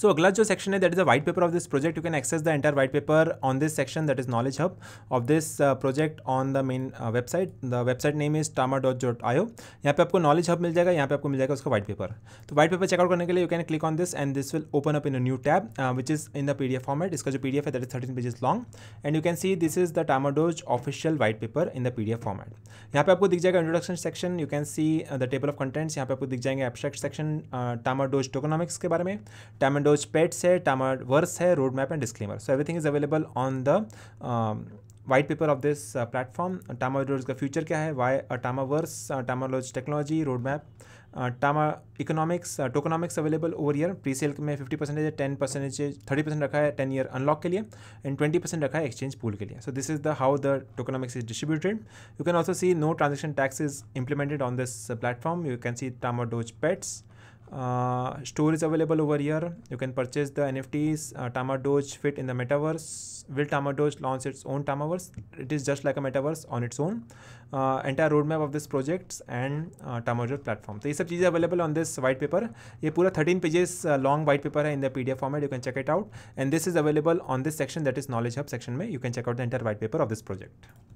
सो अगला जो सेक्शन है that is a white paper of this project you can access the entire white paper on this section that is knowledge hub of this project on the main website the website name is Tama dot dot IO यहाँ पे आपको knowledge hub मिल जाएगा यहाँ पे आपको मिल जाएगा उसका वाइट पेपर तो वाइट पेपर चेकआउट करने के लिए you can click on this and this will open up in a new tab which is in the P format इसका जो पी एफ है that is thirteen pages long and you can see this is the Tamadoge official white paper in the P D F format यहाँ पे आपको दिख जाएगा introduction section you can see the table of contents यहाँ पे आपको दिख जाएंगे एब्सट्रैक्ट सेक्शन टामाडोज टोकोनॉमिक्स के बारे में टामा विंडोज पेट्स है टामर वर्स है road map and disclaimer so everything is available on the white paper of this platform windows का फ्यूचर क्या है वाई टामावर्स टामालोज technology road map Tama economics tokenomics available over year pre sale में fifty percentage है ten percentage thirty percent रखा है ten year unlock के लिए एंड ट्वेंटी परसेंट रखा है एक्सचेंज पूल के लिए so this is the how the tokenomics is distributed you can also see no transaction tax is implemented on this platform you can see Tamadoge pets uh, store is available over here you can purchase the nfts uh, tamadoge fit in the metaverse will tamadoge launch its own tamaverse it is just like a metaverse on its own uh, entire roadmap of this projects and uh, tamadoge platform so these are available on this white paper a pura 13 pages uh, long white paper in the pdf format you can check it out and this is available on this section that is knowledge hub section may you can check out the entire white paper of this project